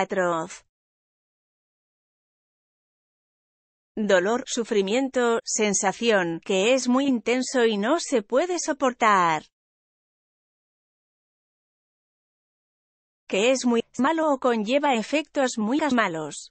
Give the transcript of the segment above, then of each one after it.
atroz. Dolor, sufrimiento, sensación, que es muy intenso y no se puede soportar. Que es muy malo o conlleva efectos muy malos.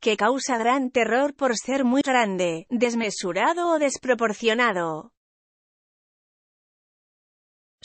que causa gran terror por ser muy grande, desmesurado o desproporcionado.